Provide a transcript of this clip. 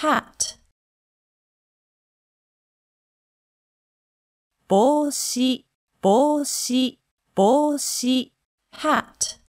hat 帽子帽子帽子 hat